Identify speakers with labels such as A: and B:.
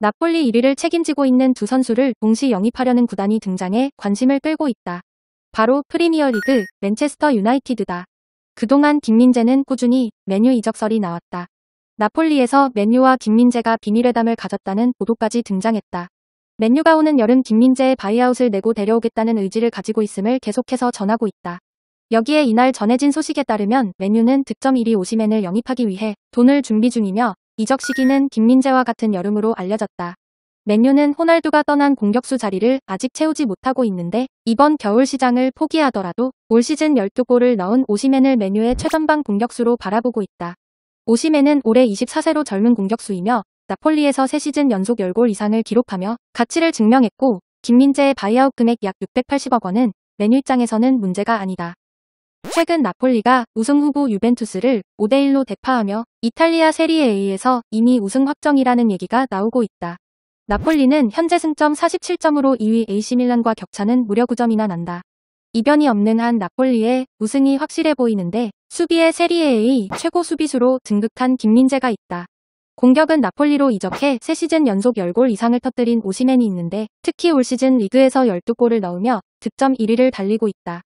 A: 나폴리 1위를 책임지고 있는 두 선수를 동시 영입하려는 구단이 등장해 관심을 끌고 있다. 바로 프리미어리그 맨체스터 유나이티드다. 그동안 김민재는 꾸준히 메뉴 이적설이 나왔다. 나폴리에서 맨유와 김민재가 비밀회담을 가졌다는 보도까지 등장했다. 맨유가 오는 여름 김민재의 바이아웃을 내고 데려오겠다는 의지를 가지고 있음을 계속해서 전하고 있다. 여기에 이날 전해진 소식에 따르면 맨유는 득점 1위 오시맨을 영입하기 위해 돈을 준비 중이며 이적 시기는 김민재와 같은 여름으로 알려졌다. 맨유는 호날두가 떠난 공격수 자리를 아직 채우지 못하고 있는데 이번 겨울 시장을 포기하더라도 올 시즌 12골을 넣은 오시멘을 맨유의 최전방 공격수로 바라보고 있다. 오시멘은 올해 24세로 젊은 공격수이며 나폴리에서 3시즌 연속 10골 이상을 기록하며 가치를 증명했고 김민재의 바이아웃 금액 약 680억 원은 맨유 입장에서는 문제가 아니다. 최근 나폴리가 우승 후보 유벤투스를 5대1로 대파하며 이탈리아 세리에A에서 이미 우승 확정이라는 얘기가 나오고 있다. 나폴리는 현재 승점 47점으로 2위 AC밀란과 격차는 무려 9점이나 난다. 이변이 없는 한 나폴리의 우승이 확실해 보이는데 수비에 세리에A 최고 수비수로 등극한 김민재가 있다. 공격은 나폴리로 이적해 3시즌 연속 10골 이상을 터뜨린 오시맨이 있는데 특히 올 시즌 리그에서 12골을 넣으며 득점 1위를 달리고 있다.